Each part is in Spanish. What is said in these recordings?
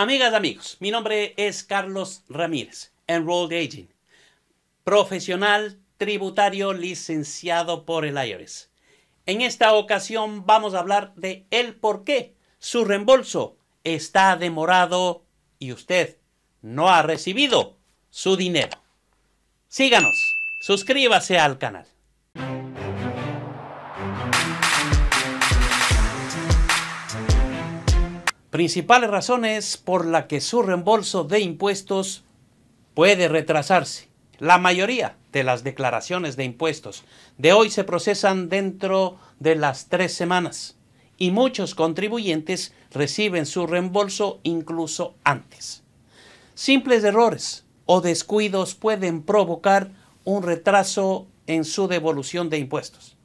Amigas, amigos, mi nombre es Carlos Ramírez, Enrolled Aging, profesional tributario licenciado por el IRS. En esta ocasión vamos a hablar de el por qué su reembolso está demorado y usted no ha recibido su dinero. Síganos, suscríbase al canal. Principales razones por las que su reembolso de impuestos puede retrasarse. La mayoría de las declaraciones de impuestos de hoy se procesan dentro de las tres semanas y muchos contribuyentes reciben su reembolso incluso antes. Simples errores o descuidos pueden provocar un retraso en su devolución de impuestos.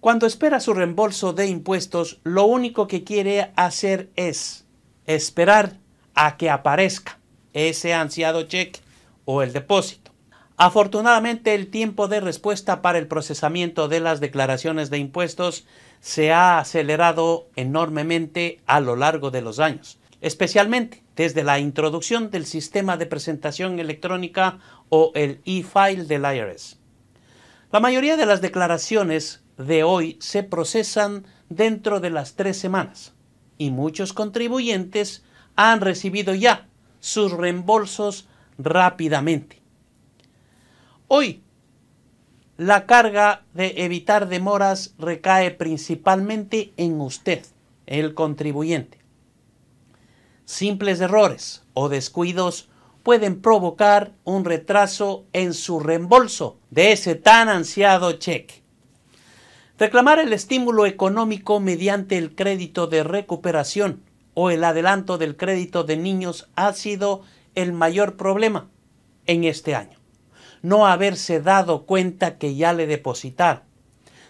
Cuando espera su reembolso de impuestos, lo único que quiere hacer es esperar a que aparezca ese ansiado cheque o el depósito. Afortunadamente, el tiempo de respuesta para el procesamiento de las declaraciones de impuestos se ha acelerado enormemente a lo largo de los años, especialmente desde la introducción del sistema de presentación electrónica o el e-file del IRS. La mayoría de las declaraciones de hoy se procesan dentro de las tres semanas y muchos contribuyentes han recibido ya sus reembolsos rápidamente. Hoy, la carga de evitar demoras recae principalmente en usted, el contribuyente. Simples errores o descuidos pueden provocar un retraso en su reembolso de ese tan ansiado cheque. Reclamar el estímulo económico mediante el crédito de recuperación o el adelanto del crédito de niños ha sido el mayor problema en este año. No haberse dado cuenta que ya le depositaron.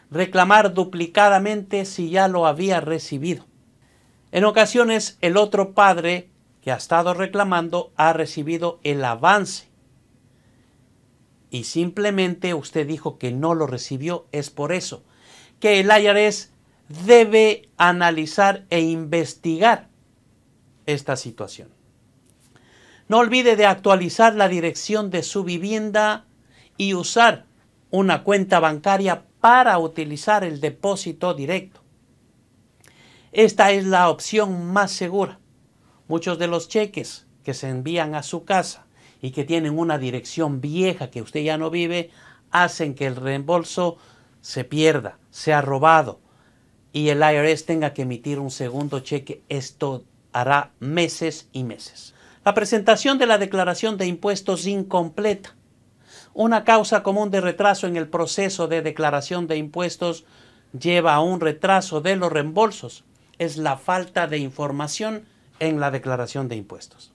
Reclamar duplicadamente si ya lo había recibido. En ocasiones el otro padre que ha estado reclamando ha recibido el avance y simplemente usted dijo que no lo recibió, es por eso que el IRS debe analizar e investigar esta situación. No olvide de actualizar la dirección de su vivienda y usar una cuenta bancaria para utilizar el depósito directo. Esta es la opción más segura. Muchos de los cheques que se envían a su casa y que tienen una dirección vieja que usted ya no vive, hacen que el reembolso se pierda, sea robado y el IRS tenga que emitir un segundo cheque, esto hará meses y meses. La presentación de la declaración de impuestos incompleta. Una causa común de retraso en el proceso de declaración de impuestos lleva a un retraso de los reembolsos. Es la falta de información en la declaración de impuestos.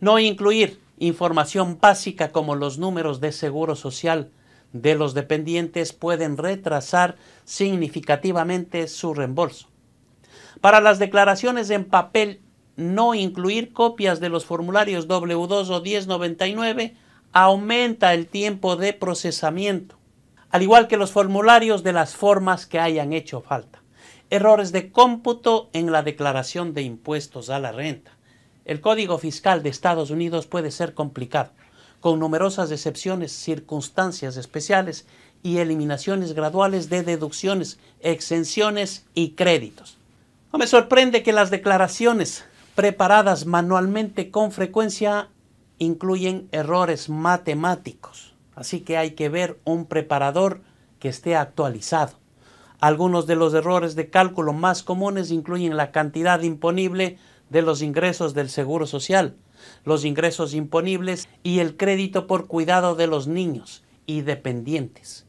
No incluir información básica como los números de seguro social, de los dependientes pueden retrasar significativamente su reembolso. Para las declaraciones en papel, no incluir copias de los formularios W2 o 1099 aumenta el tiempo de procesamiento, al igual que los formularios de las formas que hayan hecho falta. Errores de cómputo en la declaración de impuestos a la renta. El Código Fiscal de Estados Unidos puede ser complicado con numerosas excepciones, circunstancias especiales y eliminaciones graduales de deducciones, exenciones y créditos. No me sorprende que las declaraciones preparadas manualmente con frecuencia incluyen errores matemáticos, así que hay que ver un preparador que esté actualizado. Algunos de los errores de cálculo más comunes incluyen la cantidad imponible de los ingresos del Seguro Social, los ingresos imponibles y el crédito por cuidado de los niños y dependientes.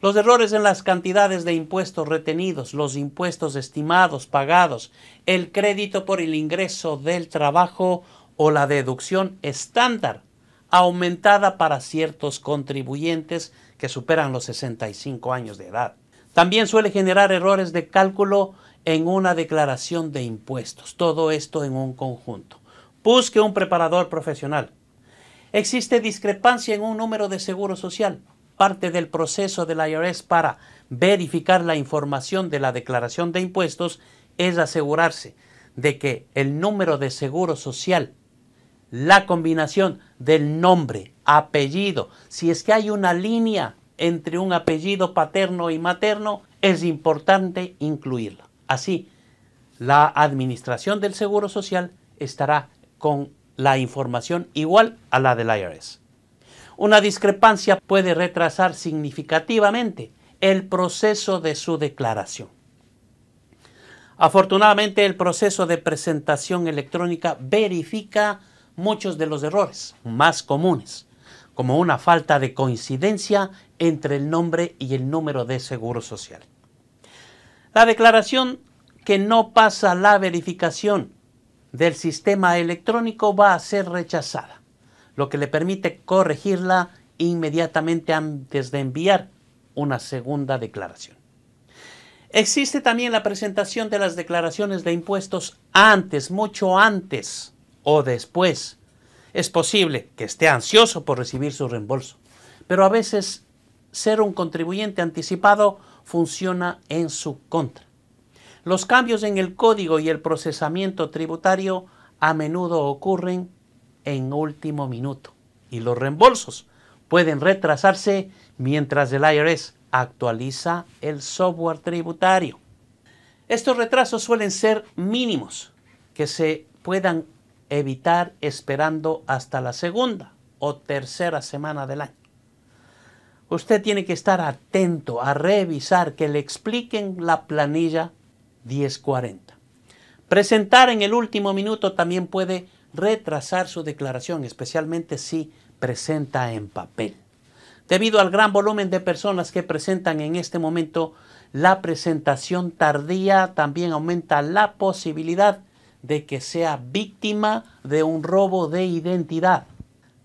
Los errores en las cantidades de impuestos retenidos, los impuestos estimados, pagados, el crédito por el ingreso del trabajo o la deducción estándar aumentada para ciertos contribuyentes que superan los 65 años de edad. También suele generar errores de cálculo en una declaración de impuestos. Todo esto en un conjunto. Busque un preparador profesional. Existe discrepancia en un número de seguro social, parte del proceso de la IRS para verificar la información de la declaración de impuestos es asegurarse de que el número de seguro social, la combinación del nombre, apellido, si es que hay una línea entre un apellido paterno y materno, es importante incluirlo. Así, la administración del seguro social estará con la información igual a la del IRS. Una discrepancia puede retrasar significativamente el proceso de su declaración. Afortunadamente, el proceso de presentación electrónica verifica muchos de los errores más comunes, como una falta de coincidencia entre el nombre y el número de seguro social. La declaración que no pasa la verificación del sistema electrónico va a ser rechazada, lo que le permite corregirla inmediatamente antes de enviar una segunda declaración. Existe también la presentación de las declaraciones de impuestos antes, mucho antes o después. Es posible que esté ansioso por recibir su reembolso, pero a veces ser un contribuyente anticipado funciona en su contra. Los cambios en el código y el procesamiento tributario a menudo ocurren en último minuto y los reembolsos pueden retrasarse mientras el IRS actualiza el software tributario. Estos retrasos suelen ser mínimos que se puedan evitar esperando hasta la segunda o tercera semana del año. Usted tiene que estar atento a revisar que le expliquen la planilla 10.40. Presentar en el último minuto también puede retrasar su declaración, especialmente si presenta en papel. Debido al gran volumen de personas que presentan en este momento, la presentación tardía también aumenta la posibilidad de que sea víctima de un robo de identidad,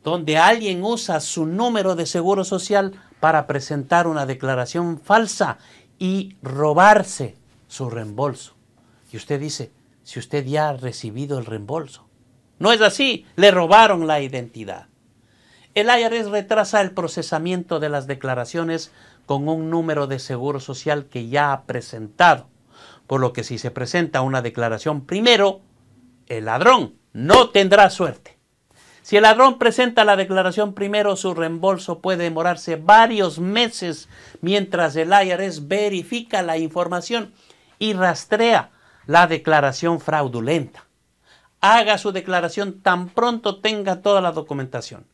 donde alguien usa su número de seguro social para presentar una declaración falsa y robarse su reembolso. Y usted dice, si usted ya ha recibido el reembolso. No es así, le robaron la identidad. El IRS retrasa el procesamiento de las declaraciones con un número de seguro social que ya ha presentado. Por lo que si se presenta una declaración primero, el ladrón no tendrá suerte. Si el ladrón presenta la declaración primero, su reembolso puede demorarse varios meses mientras el IRS verifica la información y rastrea la declaración fraudulenta. Haga su declaración tan pronto tenga toda la documentación.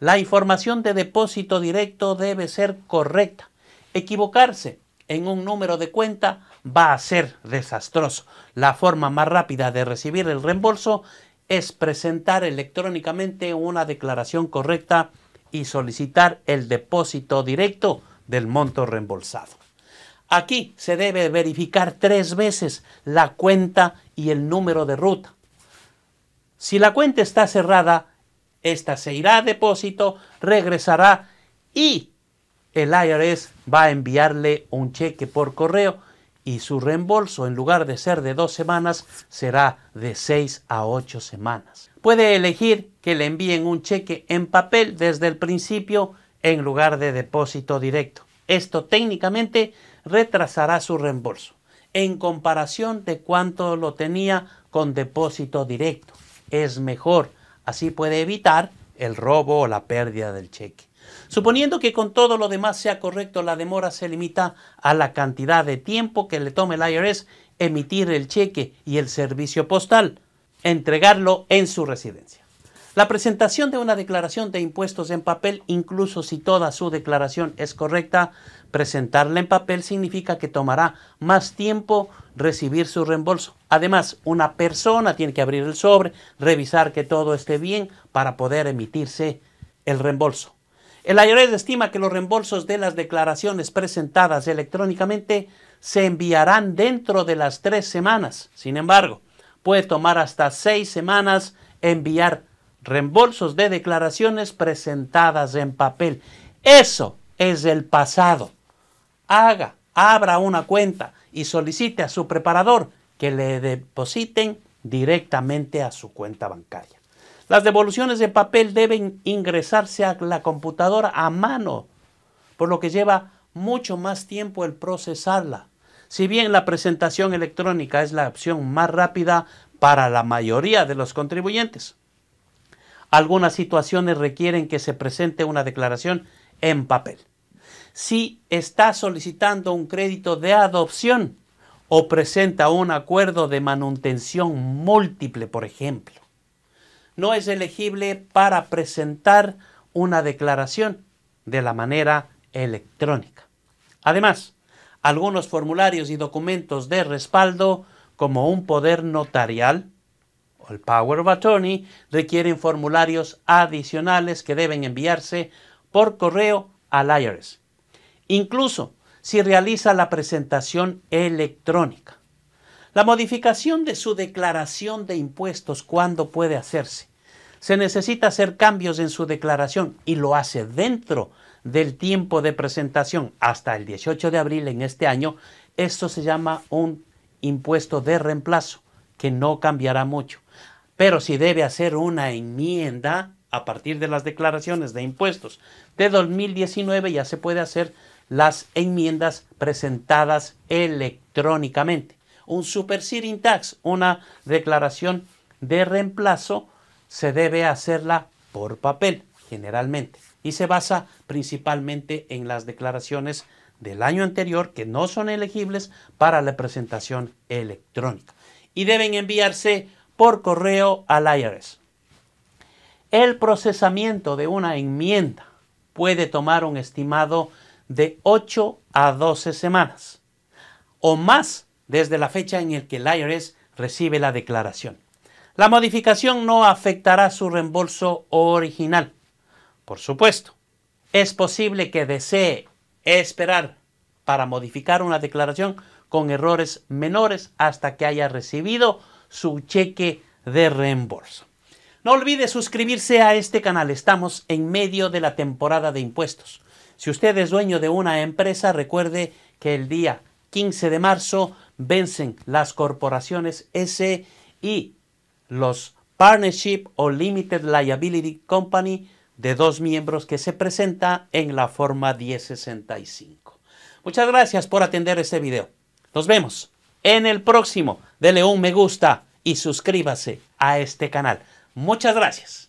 La información de depósito directo debe ser correcta. Equivocarse en un número de cuenta va a ser desastroso. La forma más rápida de recibir el reembolso es presentar electrónicamente una declaración correcta y solicitar el depósito directo del monto reembolsado. Aquí se debe verificar tres veces la cuenta y el número de ruta. Si la cuenta está cerrada, esta se irá a depósito, regresará y el IRS va a enviarle un cheque por correo y su reembolso en lugar de ser de dos semanas será de seis a ocho semanas. Puede elegir que le envíen un cheque en papel desde el principio en lugar de depósito directo. Esto técnicamente retrasará su reembolso en comparación de cuánto lo tenía con depósito directo. Es mejor, así puede evitar el robo o la pérdida del cheque. Suponiendo que con todo lo demás sea correcto, la demora se limita a la cantidad de tiempo que le tome el IRS emitir el cheque y el servicio postal, entregarlo en su residencia. La presentación de una declaración de impuestos en papel, incluso si toda su declaración es correcta, presentarla en papel significa que tomará más tiempo recibir su reembolso. Además, una persona tiene que abrir el sobre, revisar que todo esté bien para poder emitirse el reembolso. El IRS estima que los reembolsos de las declaraciones presentadas electrónicamente se enviarán dentro de las tres semanas. Sin embargo, puede tomar hasta seis semanas enviar reembolsos de declaraciones presentadas en papel. Eso es el pasado. Haga, abra una cuenta y solicite a su preparador que le depositen directamente a su cuenta bancaria. Las devoluciones de papel deben ingresarse a la computadora a mano, por lo que lleva mucho más tiempo el procesarla. Si bien la presentación electrónica es la opción más rápida para la mayoría de los contribuyentes. Algunas situaciones requieren que se presente una declaración en papel. Si está solicitando un crédito de adopción o presenta un acuerdo de manutención múltiple, por ejemplo, no es elegible para presentar una declaración de la manera electrónica. Además, algunos formularios y documentos de respaldo, como un poder notarial, el Power of Attorney requieren formularios adicionales que deben enviarse por correo al IRS, incluso si realiza la presentación electrónica. La modificación de su declaración de impuestos, ¿cuándo puede hacerse? Se necesita hacer cambios en su declaración y lo hace dentro del tiempo de presentación hasta el 18 de abril en este año. Esto se llama un impuesto de reemplazo que no cambiará mucho. Pero si debe hacer una enmienda a partir de las declaraciones de impuestos de 2019, ya se puede hacer las enmiendas presentadas electrónicamente. Un super searing tax, una declaración de reemplazo, se debe hacerla por papel, generalmente, y se basa principalmente en las declaraciones del año anterior que no son elegibles para la presentación electrónica y deben enviarse por correo al IRS. El procesamiento de una enmienda puede tomar un estimado de 8 a 12 semanas o más desde la fecha en el que el IRS recibe la declaración. La modificación no afectará su reembolso original. Por supuesto, es posible que desee esperar para modificar una declaración con errores menores hasta que haya recibido su cheque de reembolso. No olvide suscribirse a este canal, estamos en medio de la temporada de impuestos. Si usted es dueño de una empresa, recuerde que el día 15 de marzo vencen las corporaciones S y los Partnership o Limited Liability Company de dos miembros que se presenta en la forma 1065. Muchas gracias por atender este video. Nos vemos en el próximo. Dele un me gusta y suscríbase a este canal. Muchas gracias.